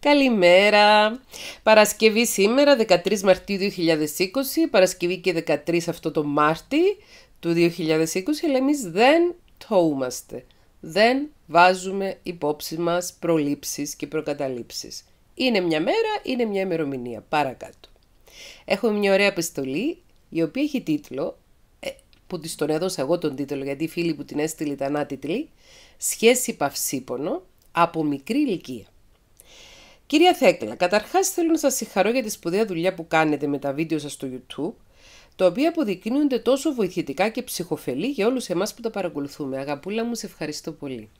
Καλημέρα! Παρασκευή σήμερα, 13 Μαρτίου 2020, Παρασκευή και 13 αυτό το Μάρτι του 2020, αλλά εμείς δεν τοούμαστε. Δεν βάζουμε υπόψη μας προλήψεις και προκαταλήψεις. Είναι μια μέρα, είναι μια ημερομηνία. Παρακάτω. Έχουμε μια ωραία επιστολή, η οποία έχει τίτλο, ε, που της τον έδωσα εγώ τον τίτλο, γιατί οι φίλοι που την έστειλε ήταν άτιτλοι, «Σχέση παυσίπονο από μικρή ηλικία». Κυρία Θέκλα, καταρχάς θέλω να σας συγχαρώ για τη σπουδαία δουλειά που κάνετε με τα βίντεο σας στο YouTube, τα οποία αποδεικνύονται τόσο βοηθητικά και ψυχοφελή για όλους εμάς που τα παρακολουθούμε. Αγαπούλα μου, σε ευχαριστώ πολύ.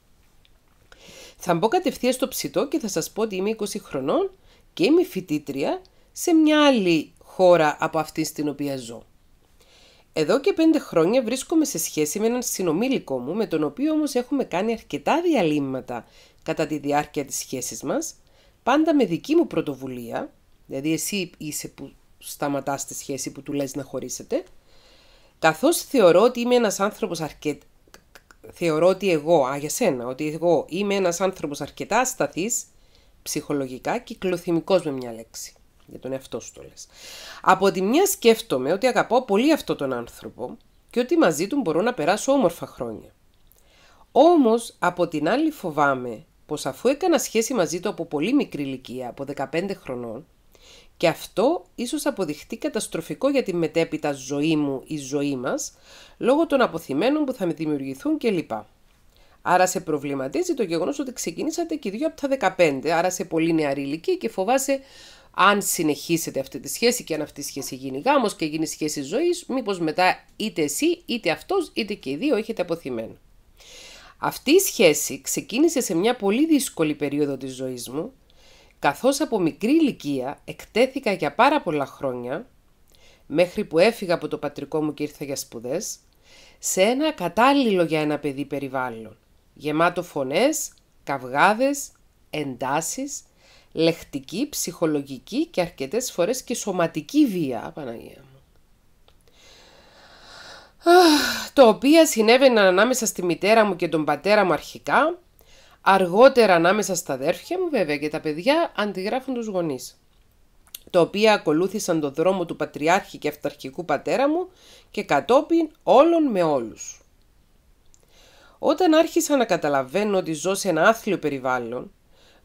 Θα μπω κατευθείαν στο ψητό και θα σας πω ότι είμαι 20 χρονών και είμαι φοιτήτρια σε μια άλλη χώρα από αυτή στην οποία ζω. Εδώ και 5 χρόνια βρίσκομαι σε σχέση με έναν συνομήλικο μου, με τον οποίο όμως έχουμε κάνει αρκετά διαλύματα κατά τη διάρκεια της σχέσης μας πάντα με δική μου πρωτοβουλία, δηλαδή εσύ είσαι που σταματάς τη σχέση που του λες να χωρίσετε, καθώς θεωρώ ότι είμαι ένας άνθρωπος αρκετά, θεωρώ ότι εγώ, α, για σένα, ότι εγώ είμαι ένας άνθρωπος αρκετά ασταθής, ψυχολογικά και με μια λέξη. Για τον εαυτό σου το λες. Από τη μια σκέφτομαι ότι αγαπώ πολύ αυτό τον άνθρωπο και ότι μαζί του μπορώ να περάσω όμορφα χρόνια. Όμως, από την άλλη φοβάμαι πως αφού έκανα σχέση μαζί του από πολύ μικρή ηλικία, από 15 χρονών, και αυτό ίσως αποδειχτεί καταστροφικό για τη μετέπειτα ζωή μου ή ζωή μας, λόγω των αποθυμένων που θα με δημιουργηθούν κλπ. Άρα σε προβληματίζει το γεγονός ότι ξεκινήσατε και δύο από τα 15, άρα σε πολύ νεαρή ηλικία και φοβάσαι αν συνεχίσετε αυτή τη σχέση και αν αυτή η σχέση γίνει γάμος και γίνει σχέση ζωής, μήπως μετά είτε εσύ είτε αυτός είτε και οι δύο έχετε αποθυμένο. Αυτή η σχέση ξεκίνησε σε μια πολύ δύσκολη περίοδο της ζωής μου, καθώς από μικρή ηλικία εκτέθηκα για πάρα πολλά χρόνια, μέχρι που έφυγα από το πατρικό μου και ήρθα για σπουδές, σε ένα κατάλληλο για ένα παιδί περιβάλλον, γεμάτο φωνές, καυγάδες, εντάσεις, λεχτική, ψυχολογική και αρκετές φορές και σωματική βία, Παναγία το οποίο συνέβαιναν ανάμεσα στη μητέρα μου και τον πατέρα μου αρχικά, αργότερα ανάμεσα στα αδέρφια μου βέβαια και τα παιδιά αντιγράφουν τους γονείς Το οποίο ακολούθησαν τον δρόμο του πατριάρχη και αυταρχικού πατέρα μου και κατόπιν όλων με όλους. Όταν άρχισα να καταλαβαίνω ότι ζω σε ένα άθλιο περιβάλλον,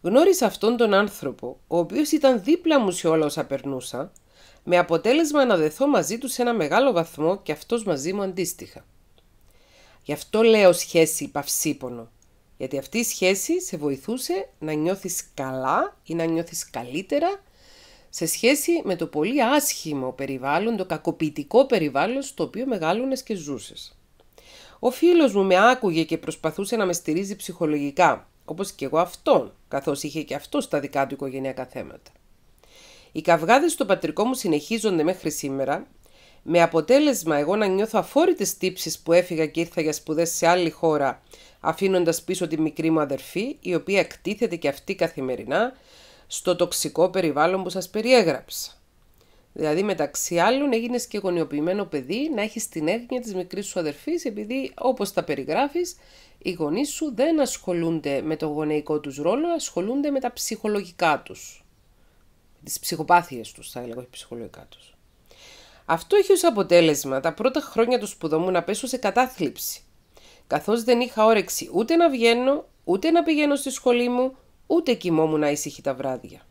γνώρισα αυτόν τον άνθρωπο, ο οποίος ήταν δίπλα μου σε όλα όσα περνούσα με αποτέλεσμα να δεθώ μαζί τους σε ένα μεγάλο βαθμό και αυτός μαζί μου αντίστοιχα. Γι' αυτό λέω σχέση παυσίπονο, γιατί αυτή η σχέση σε βοηθούσε να νιώθεις καλά ή να νιώθεις καλύτερα σε σχέση με το πολύ άσχημο περιβάλλον, το κακοποιητικό περιβάλλον στο οποίο μεγάλωνες και ζούσες. Ο φίλος μου με άκουγε και προσπαθούσε να με στηρίζει ψυχολογικά, όπως και εγώ αυτόν, καθώς είχε και αυτό στα δικά του οικογενειακά θέματα. Οι καυγάδες στο πατρικό μου συνεχίζονται μέχρι σήμερα, με αποτέλεσμα εγώ να νιώθω αφόρητες τύψεις που έφυγα και ήρθα για σπουδές σε άλλη χώρα, αφήνοντας πίσω τη μικρή μου αδερφή, η οποία εκτίθεται και αυτή καθημερινά στο τοξικό περιβάλλον που σας περιέγραψα. Δηλαδή μεταξύ άλλων έγινες και γονιοποιημένο παιδί να έχεις την έγνοια της μικρής σου αδερφής επειδή όπως τα περιγράφεις, οι γονείς σου δεν ασχολούνται με το γονεϊκό τους ρόλο, ασχολούνται με τα ψυχολογικά τους τις ψυχοπάθειες τους, θα έλεγα, όχι ψυχολογικά τους. Αυτό έχει ως αποτέλεσμα τα πρώτα χρόνια του σπουδό μου να πέσω σε κατάθλιψη, καθώς δεν είχα όρεξη ούτε να βγαίνω, ούτε να πηγαίνω στη σχολή μου, ούτε κοιμόμουν ήσυχη τα βράδια.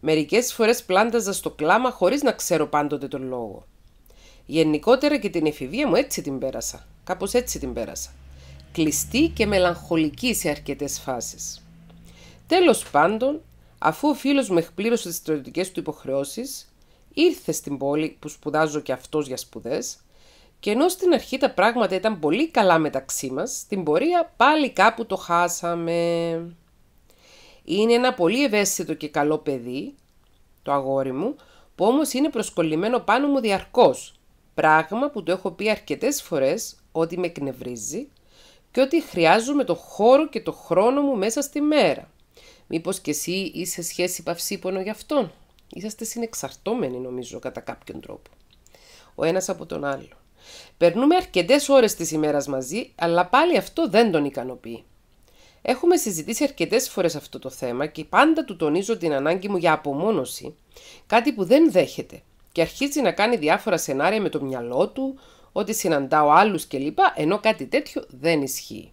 Μερικές φορές πλάνταζα στο κλάμα χωρίς να ξέρω πάντοτε τον λόγο. Γενικότερα και την εφηβεία μου έτσι την πέρασα, κάπως έτσι την πέρασα. Κλειστή και μελαγχολική σε αρκετές φάσεις. Τέλος πάντων, Αφού ο φίλος μου εκπλήρωσε τις στρατιωτικές του υποχρεώσεις, ήρθε στην πόλη που σπουδάζω και αυτός για σπουδές, και ενώ στην αρχή τα πράγματα ήταν πολύ καλά μεταξύ μας, στην πορεία πάλι κάπου το χάσαμε. Είναι ένα πολύ ευαίσθητο και καλό παιδί, το αγόρι μου, που όμως είναι προσκολλημένο πάνω μου διαρκώς, πράγμα που το έχω πει αρκετές φορές ότι με εκνευρίζει και ότι χρειάζομαι το χώρο και το χρόνο μου μέσα στη μέρα. Μήπως και εσύ είσαι σχέση παυσίπονο για αυτόν. Είσαστε συνεξαρτώμενοι νομίζω κατά κάποιον τρόπο. Ο ένας από τον άλλο. Περνούμε αρκετές ώρες της ημέρας μαζί, αλλά πάλι αυτό δεν τον ικανοποιεί. Έχουμε συζητήσει αρκετές φορές αυτό το θέμα και πάντα του τονίζω την ανάγκη μου για απομόνωση, κάτι που δεν δέχεται και αρχίζει να κάνει διάφορα σενάρια με το μυαλό του, ότι συναντάω άλλους κλπ. ενώ κάτι τέτοιο δεν ισχύει.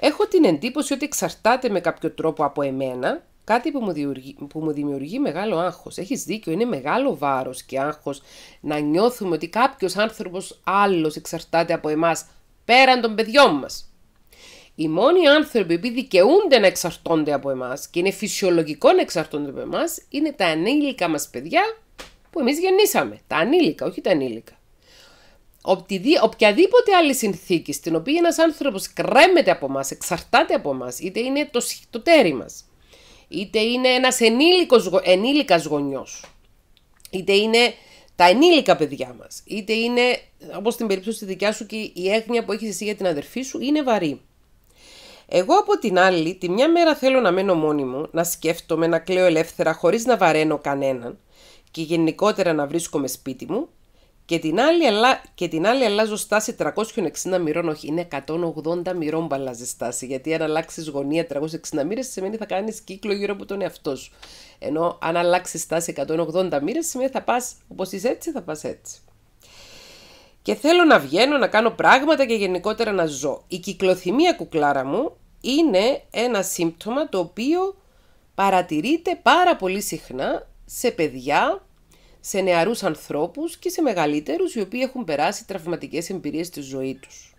Έχω την εντύπωση ότι εξαρτάται με κάποιο τρόπο από εμένα, κάτι που μου, δημιουργεί, μεγάλο άγχος. έχεις δίκιο, είναι μεγάλο βάρος και άγχος να νιώθουμε ότι κάποιος άνθρωπος άλλος εξαρτάται από εμάς πέραν των παιδιών μας. Οι μόνοι άνθρωποι που δικαιούνται να εξαρτώνται από εμάς και είναι φυσιολογικό να εξαρτώνται από εμάς είναι τα ανήλικα μας παιδιά που εμείς γεννήσαμε. Τα ανήλικα, όχι τα ανήλικα οποιαδήποτε άλλη συνθήκη στην οποία ένας άνθρωπος κρέμεται από εμά, εξαρτάται από εμά, είτε είναι το, το τέρι μας, είτε είναι ένας ενήλικα ενήλικας γονιός, είτε είναι τα ενήλικα παιδιά μας, είτε είναι, όπως στην περίπτωση τη δικιά σου και η έγνοια που έχεις εσύ για την αδερφή σου, είναι βαρύ. Εγώ από την άλλη, τη μια μέρα θέλω να μένω μόνη μου, να σκέφτομαι, να κλαίω ελεύθερα, χωρίς να βαραίνω κανέναν και γενικότερα να βρίσκομαι σπίτι μου και την, άλλη, και την άλλη αλλάζω στάση 360 μοιρών, όχι, είναι 180 μοιρών που αλλάζει στάση. Γιατί αν αλλάξεις γωνία 360 μοίρες, σημαίνει θα κάνεις κύκλο γύρω από τον εαυτό σου. Ενώ αν αλλάξεις στάση 180 μοίρες, σημαίνει θα πας όπως είσαι έτσι, θα πας έτσι. Και θέλω να βγαίνω, να κάνω πράγματα και γενικότερα να ζω. Η κυκλοθυμία, κουκλάρα μου, είναι ένα σύμπτωμα το οποίο παρατηρείται πάρα πολύ συχνά σε παιδιά σε νεαρούς ανθρώπους και σε μεγαλύτερους οι οποίοι έχουν περάσει τραυματικές εμπειρίες στη ζωή τους.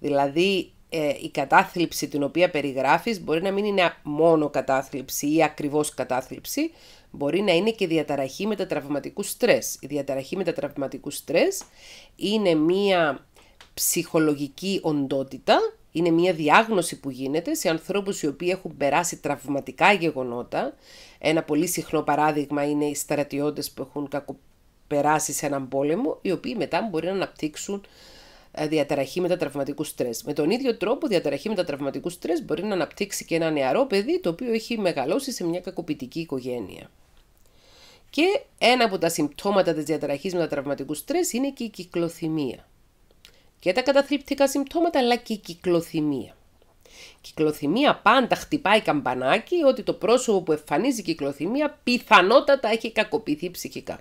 Δηλαδή ε, η κατάθλιψη την οποία περιγράφεις μπορεί να μην είναι μόνο κατάθλιψη ή ακριβώς κατάθλιψη, μπορεί να είναι και διαταραχή μετατραυματικού στρες. Η διαταραχή μετατραυματικού στρες είναι μία ψυχολογική οντότητα, είναι μία διάγνωση που γίνεται σε ανθρώπους οι οποίοι έχουν περάσει τραυματικά γεγονότα, ένα πολύ συχνό παράδειγμα είναι οι στρατιώτες που έχουν κακοπεράσει σε έναν πόλεμο, οι οποίοι μετά μπορεί να αναπτύξουν ε, διαταραχή μετατραυματικού στρες. Με τον ίδιο τρόπο, διαταραχή μετατραυματικού στρες μπορεί να αναπτύξει και ένα νεαρό παιδί το οποίο έχει μεγαλώσει σε μια κακοποιητική οικογένεια. Και ένα από τα συμπτώματα της διαταραχής μετατραυματικού στρες είναι και η κυκλοθυμία. Και τα καταθλιπτικά συμπτώματα αλλά και η κυκλοθυμία κυκλοθυμία πάντα χτυπάει καμπανάκι ότι το πρόσωπο που εμφανίζει κυκλοθυμία πιθανότατα έχει κακοποιηθεί ψυχικά.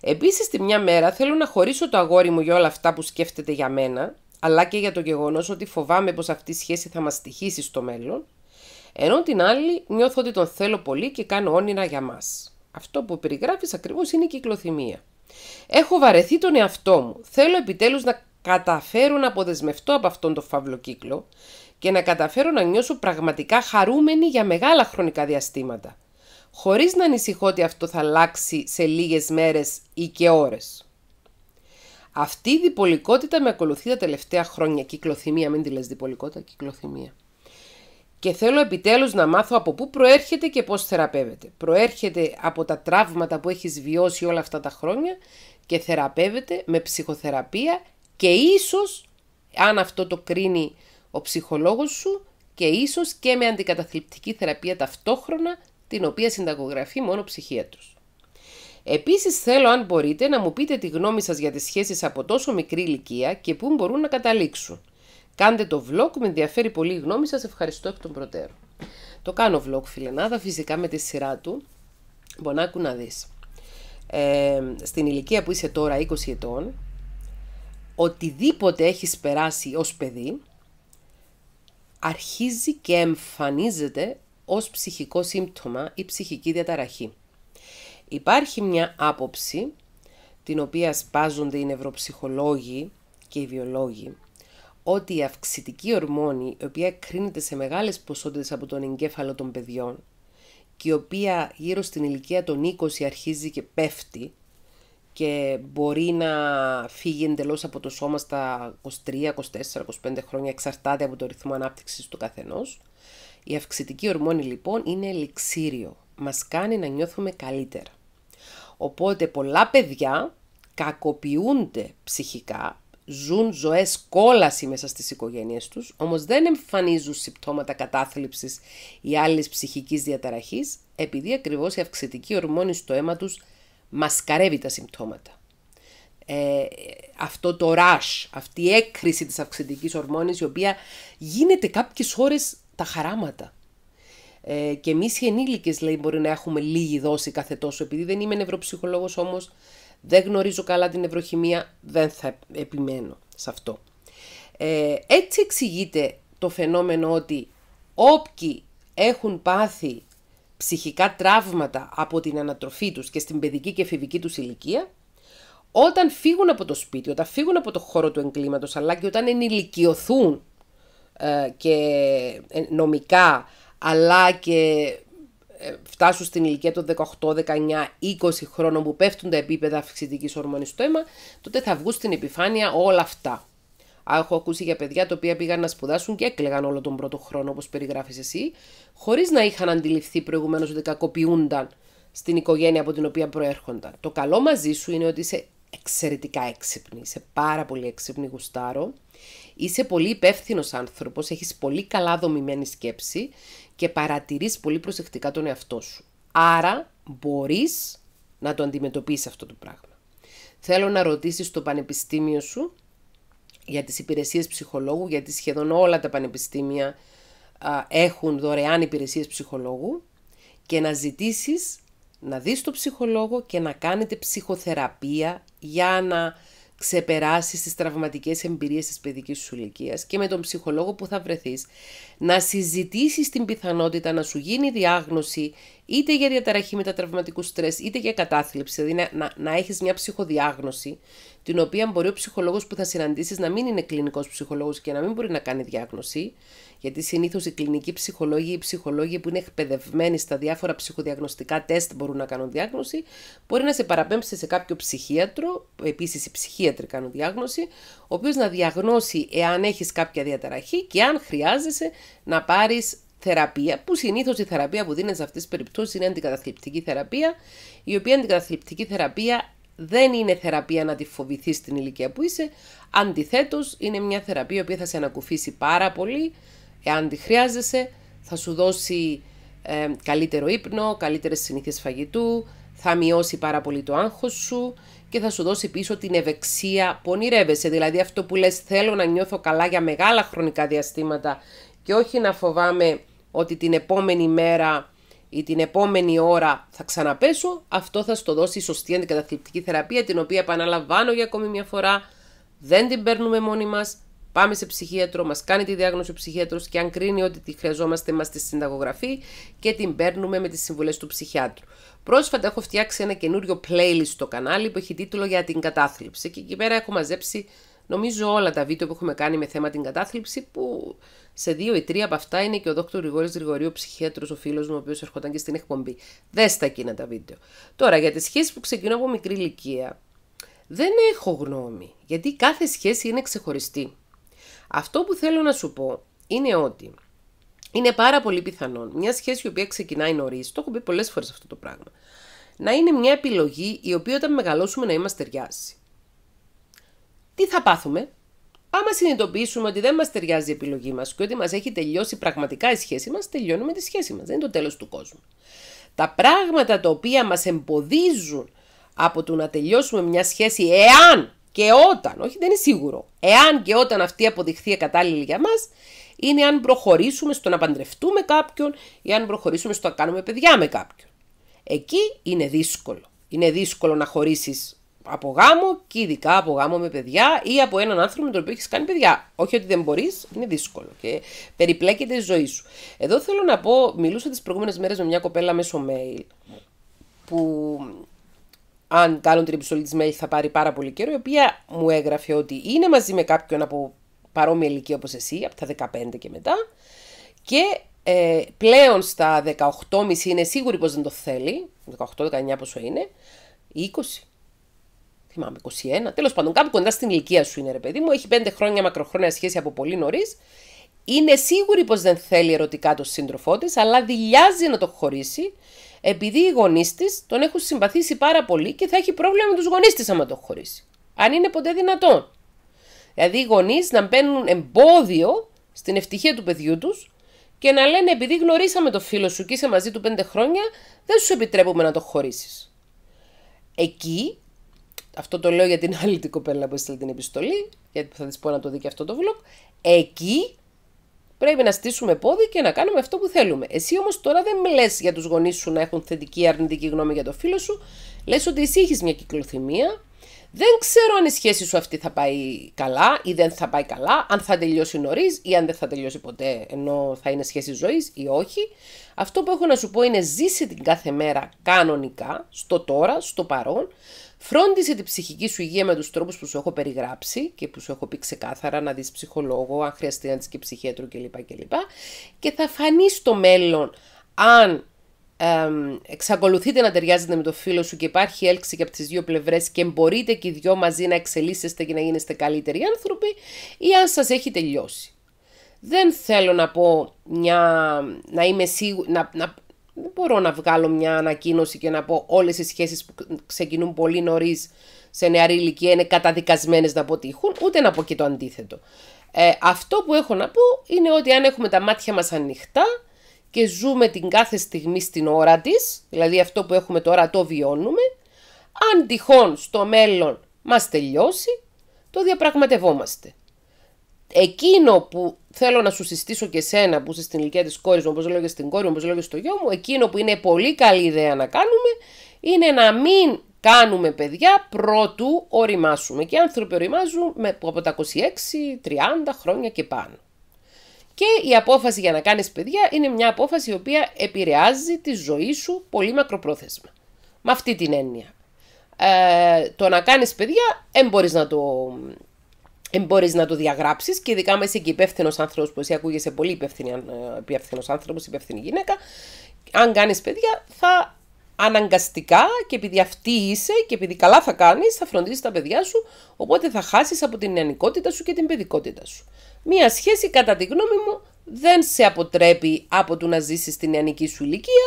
Επίσης τη μια μέρα θέλω να χωρίσω το αγόρι μου για όλα αυτά που σκέφτεται για μένα, αλλά και για το γεγονός ότι φοβάμαι πως αυτή η σχέση θα μας στοιχήσει στο μέλλον, ενώ την άλλη νιώθω ότι τον θέλω πολύ και κάνω όνειρα για μας. Αυτό που περιγράφεις ακριβώς είναι η κυκλοθυμία. Έχω βαρεθεί τον εαυτό μου. Θέλω επιτέλους να καταφέρω να αποδεσμευτώ από αυτόν τον φαύλο κύκλο, και να καταφέρω να νιώσω πραγματικά χαρούμενη για μεγάλα χρονικά διαστήματα, χωρίς να ανησυχώ ότι αυτό θα αλλάξει σε λίγες μέρες ή και ώρες. Αυτή η διπολικότητα με ακολουθεί τα τελευταία χρόνια, κυκλοθυμία, μην τη λες διπολικότητα, κυκλοθυμία. Και θέλω επιτέλους να μάθω από πού προέρχεται και πώς θεραπεύεται. Προέρχεται από τα τραύματα που έχεις βιώσει όλα αυτά τα χρόνια και θεραπεύεται με ψυχοθεραπεία και ίσως, αν αυτό το κρίνει ο ψυχολόγος σου και ίσως και με αντικαταθλιπτική θεραπεία ταυτόχρονα, την οποία συνταγογραφεί μόνο ψυχία ψυχίατρος. Επίσης θέλω αν μπορείτε να μου πείτε τη γνώμη σας για τις σχέσεις από τόσο μικρή ηλικία και πού μπορούν να καταλήξουν. Κάντε το vlog, με ενδιαφέρει πολύ η γνώμη σας, ευχαριστώ εκ των προτέρων. Το κάνω vlog φιλενάδα, φυσικά με τη σειρά του, Μπονάκου να δεις. Ε, στην ηλικία που είσαι τώρα 20 ετών, οτιδήποτε έχεις περάσει ως παιδί, αρχίζει και εμφανίζεται ως ψυχικό σύμπτωμα ή ψυχική διαταραχή. Υπάρχει μια άποψη, την οποία σπάζονται οι νευροψυχολόγοι και οι βιολόγοι, ότι η αυξητική ορμόνη, η οποία κρίνεται σε μεγάλες ποσότητες από τον εγκέφαλο των παιδιών και η οποία γύρω στην ηλικία των 20 αρχίζει και πέφτει, και μπορεί να φύγει εντελώς από το σώμα στα 23, 24, 25 χρόνια, εξαρτάται από το ρυθμό ανάπτυξης του καθενός. Η αυξητική ορμόνη λοιπόν είναι ελιξίριο. Μας κάνει να νιώθουμε καλύτερα. Οπότε πολλά παιδιά κακοποιούνται ψυχικά, ζουν ζωές κόλαση μέσα στις οικογένειές τους, όμως δεν εμφανίζουν συμπτώματα κατάθλιψης ή άλλης ψυχικής διαταραχής, επειδή ακριβώς η αυξητική ορμόνη στο αίμα τους μασκαρεύει τα συμπτώματα. Ε, αυτό το rush, αυτή η έκρηση της αυξητικής ορμόνης η οποία γίνεται κάποιες ώρες τα χαράματα. Ε, και εμείς οι ενήλικες λέει μπορεί να έχουμε λίγη δόση κάθε τόσο επειδή δεν είμαι νευροψυχολόγος όμως δεν γνωρίζω καλά την νευροχημία, δεν θα επιμένω σε αυτό. Ε, έτσι εξηγείται το φαινόμενο ότι όποιοι έχουν πάθει ψυχικά τραύματα από την ανατροφή τους και στην παιδική και εφηβική τους ηλικία, όταν φύγουν από το σπίτι, όταν φύγουν από το χώρο του εγκλήματος, αλλά και όταν ενηλικιωθούν ε, και ε, νομικά, αλλά και ε, φτάσουν στην ηλικία των 18, 19, 20 χρόνων που πέφτουν τα επίπεδα αυξητικής ορμόνης στο αίμα, τότε θα βγουν στην επιφάνεια όλα αυτά έχω ακούσει για παιδιά τα οποία πήγαν να σπουδάσουν και έκλεγαν όλο τον πρώτο χρόνο, όπως περιγράφεις εσύ, χωρίς να είχαν αντιληφθεί προηγουμένως ότι κακοποιούνταν στην οικογένεια από την οποία προέρχονταν. Το καλό μαζί σου είναι ότι είσαι εξαιρετικά έξυπνη. Είσαι πάρα πολύ έξυπνη, Γουστάρο. Είσαι πολύ υπεύθυνος άνθρωπος, έχεις πολύ καλά δομημένη σκέψη και παρατηρείς πολύ προσεκτικά τον εαυτό σου. Άρα μπορείς να το αντιμετωπίσεις αυτό το πράγμα. Θέλω να ρωτήσεις το πανεπιστήμιο σου για τις υπηρεσίες ψυχολόγου, γιατί σχεδόν όλα τα πανεπιστήμια έχουν δωρεάν υπηρεσίες ψυχολόγου και να ζητήσεις να δεις το ψυχολόγο και να κάνετε ψυχοθεραπεία για να ξεπεράσεις τις τραυματικές εμπειρίες της παιδικής σου ηλικίας και με τον ψυχολόγο που θα βρεθείς να συζητήσεις την πιθανότητα να σου γίνει διάγνωση είτε για διαταραχή μετατραυματικού στρες, είτε για κατάθλιψη. Δηλαδή να, να, έχεις μια ψυχοδιάγνωση, την οποία μπορεί ο ψυχολόγος που θα συναντήσεις να μην είναι κλινικός ψυχολόγος και να μην μπορεί να κάνει διάγνωση. Γιατί συνήθως οι κλινικοί ψυχολόγοι ή οι ψυχολόγοι που είναι εκπαιδευμένοι στα διάφορα ψυχοδιαγνωστικά τεστ μπορούν να κάνουν διάγνωση, μπορεί να σε παραπέμψει σε κάποιο ψυχίατρο, επίσης οι ψυχίατροι κάνουν διάγνωση, ο οποίος να διαγνώσει εάν έχεις κάποια διαταραχή και αν χρειάζεσαι να πάρεις θεραπεία, που συνήθως η θεραπεία που δίνεται σε αυτές τις περιπτώσεις είναι αντικαταθλιπτική θεραπεία, η οποία αντικαταθλιπτική θεραπεία δεν είναι θεραπεία να τη φοβηθείς στην ηλικία που είσαι. Αντιθέτως, είναι μια θεραπεία η θα σε ανακουφίσει πάρα πολύ, εάν τη χρειάζεσαι, θα σου δώσει ε, καλύτερο ύπνο, καλύτερες συνήθειες φαγητού, θα μειώσει πάρα πολύ το άγχος σου και θα σου δώσει πίσω την ευεξία που ονειρεύεσαι. Δηλαδή, αυτό που λες, θέλω να νιώθω καλά για μεγάλα χρονικά διαστήματα και όχι να φοβάμαι ότι την επόμενη μέρα ή την επόμενη ώρα θα ξαναπέσω, αυτό θα στο δώσει η σωστή αντικαταθλιπτική θεραπεία, την οποία επαναλαμβάνω για ακόμη μια φορά, δεν την παίρνουμε μόνοι μας, πάμε σε ψυχίατρο, μας κάνει τη διάγνωση ο ψυχίατρος και αν κρίνει ότι τη χρειαζόμαστε μας τη συνταγογραφεί και την παίρνουμε με τις συμβουλές του ψυχιάτρου. Πρόσφατα έχω φτιάξει ένα καινούριο playlist στο κανάλι που έχει τίτλο για την κατάθλιψη και εκεί πέρα έχω μαζέψει Νομίζω όλα τα βίντεο που έχουμε κάνει με θέμα την κατάθλιψη, που σε δύο ή τρία από αυτά είναι και ο Δόκτωρ Γρηγόρης Γρηγορίου, ο ο φίλος μου, ο οποίος έρχονταν και στην εκπομπή. Δες τα εκείνα τα βίντεο. Τώρα, για τις σχέσεις που ξεκινώ από μικρή ηλικία, δεν έχω γνώμη, γιατί κάθε σχέση είναι ξεχωριστή. Αυτό που θέλω να σου πω είναι ότι είναι πάρα πολύ πιθανόν μια σχέση η οποία ξεκινάει νωρίς, το έχω πει πολλές φορές αυτό το πράγμα, να είναι μια επιλογή η οποία όταν μεγαλώσουμε να είμαστε ταιριάσει τι θα πάθουμε. Άμα συνειδητοποιήσουμε ότι δεν μας ταιριάζει η επιλογή μας και ότι μας έχει τελειώσει πραγματικά η σχέση μας, τελειώνουμε τη σχέση μας. Δεν είναι το τέλος του κόσμου. Τα πράγματα τα οποία μας εμποδίζουν από το να τελειώσουμε μια σχέση, εάν και όταν, όχι δεν είναι σίγουρο, εάν και όταν αυτή αποδειχθεί κατάλληλη για μας, είναι αν προχωρήσουμε στο να παντρευτούμε κάποιον ή αν προχωρήσουμε στο να κάνουμε παιδιά με κάποιον. Εκεί είναι δύσκολο. Είναι δύσκολο να χωρίσεις από γάμο και ειδικά από γάμο με παιδιά ή από έναν άνθρωπο με τον οποίο έχεις κάνει παιδιά. Όχι ότι δεν μπορείς, είναι δύσκολο και περιπλέκεται η ζωή σου. Εδώ θέλω να πω, μιλούσα τις προηγούμενες μέρες με μια κοπέλα μέσω mail που αν κάνω την επιστολή της mail θα πάρει πάρα πολύ καιρό, η οποία μου έγραφε ότι είναι μαζί με κάποιον από παρόμοια ηλικία όπως εσύ, από τα 15 και μετά και ε, πλέον στα 18,5 είναι σίγουρη πως δεν το θέλει, 18-19 πόσο είναι, 20 θυμάμαι, 21, τέλος πάντων, κάπου κοντά στην ηλικία σου είναι, ρε παιδί μου, έχει 5 χρόνια μακροχρόνια σχέση από πολύ νωρίς. Είναι σίγουρη πως δεν θέλει ερωτικά τον σύντροφό της, αλλά δηλιάζει να το χωρίσει, επειδή οι γονείς της τον έχουν συμπαθήσει πάρα πολύ και θα έχει πρόβλημα με τους γονείς της άμα το χωρίσει. Αν είναι ποτέ δυνατόν. Δηλαδή οι γονείς να μπαίνουν εμπόδιο στην ευτυχία του παιδιού τους και να λένε επειδή γνωρίσαμε το φίλο σου και είσαι μαζί του πέντε χρόνια, δεν σου επιτρέπουμε να το χωρίσεις. Εκεί αυτό το λέω για την άλλη την κοπέλα που έστειλε την επιστολή, γιατί θα της πω να το δει και αυτό το vlog, εκεί πρέπει να στήσουμε πόδι και να κάνουμε αυτό που θέλουμε. Εσύ όμως τώρα δεν λες για τους γονείς σου να έχουν θετική ή αρνητική γνώμη για το φίλο σου, λες ότι εσύ έχεις μια κυκλοθυμία, δεν ξέρω αν η σχέση σου αυτή θα πάει καλά ή δεν θα πάει καλά, αν θα τελειώσει νωρίς ή αν δεν θα τελειώσει ποτέ, ενώ θα είναι σχέση ζωής ή όχι. Αυτό που έχω να σου πω είναι ζήσε την κάθε μέρα κανονικά, στο τώρα, στο παρόν. Φρόντισε την ψυχική σου υγεία με τους τρόπους που σου έχω περιγράψει και που σου έχω πει ξεκάθαρα να δεις ψυχολόγο, αν χρειαστεί να δεις και ψυχίατρο κλπ. Και, και, και θα φανείς στο μέλλον αν εξακολουθείτε να ταιριάζετε με το φίλο σου και υπάρχει έλξη και από τις δύο πλευρές και μπορείτε και οι δυο μαζί να εξελίσσεστε και να γίνεστε καλύτεροι άνθρωποι ή αν σας έχει τελειώσει. Δεν θέλω να πω μια, να είμαι σίγουρη, να, να, δεν μπορώ να βγάλω μια ανακοίνωση και να πω όλες οι σχέσεις που ξεκινούν πολύ νωρίς σε νεαρή ηλικία είναι καταδικασμένες να αποτύχουν, ούτε να πω και το αντίθετο. Ε, αυτό που έχω να πω είναι ότι αν έχουμε τα μάτια μας ανοιχτά, και ζούμε την κάθε στιγμή στην ώρα της, δηλαδή αυτό που έχουμε τώρα το βιώνουμε, αν τυχόν στο μέλλον μας τελειώσει, το διαπραγματευόμαστε. Εκείνο που θέλω να σου συστήσω και σένα που είσαι στην ηλικία της κόρης μου, όπως λέω και στην κόρη μου, όπως λέω και στο γιο μου, εκείνο που είναι πολύ καλή ιδέα να κάνουμε, είναι να μην κάνουμε παιδιά πρώτου οριμάσουμε. Και οι άνθρωποι οριμάζουν από τα 26-30 χρόνια και πάνω. Και η απόφαση για να κάνεις παιδιά είναι μια απόφαση η οποία επηρεάζει τη ζωή σου πολύ μακροπρόθεσμα. Με αυτή την έννοια. Ε, το να κάνεις παιδιά δεν μπορείς να το, μπορείς να το διαγράψεις και ειδικά είσαι και υπεύθυνος άνθρωπος που εσύ ακούγεσαι πολύ ε, υπεύθυνος άνθρωπος, υπεύθυνη γυναίκα. Αν κάνεις παιδιά θα αναγκαστικά και επειδή αυτή είσαι και επειδή καλά θα κάνεις, θα φροντίζεις τα παιδιά σου οπότε θα χάσεις από την νεανικότητα σου και την παιδικότητα σου μία σχέση κατά τη γνώμη μου δεν σε αποτρέπει από το να ζήσεις την νεανική σου ηλικία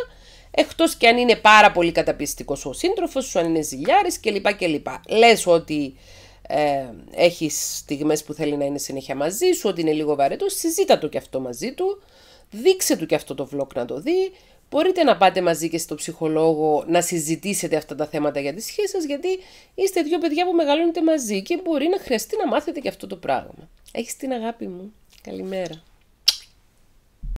εκτός και αν είναι πάρα πολύ καταπιστικός ο σύντροφος σου, αν είναι ζηλιάρης κλπ. κλπ. Λες ότι ε, έχεις στιγμές που θέλει να είναι συνέχεια μαζί σου, ότι είναι λίγο βαρετός, συζήτα το και αυτό μαζί του, δείξε του και αυτό το vlog να το δει, μπορείτε να πάτε μαζί και στο ψυχολόγο να συζητήσετε αυτά τα θέματα για τη σχέση σας, γιατί είστε δύο παιδιά που μεγαλώνετε μαζί και μπορεί να χρειαστεί να μάθετε και αυτό το πράγμα. Έχεις την αγάπη μου. Καλημέρα.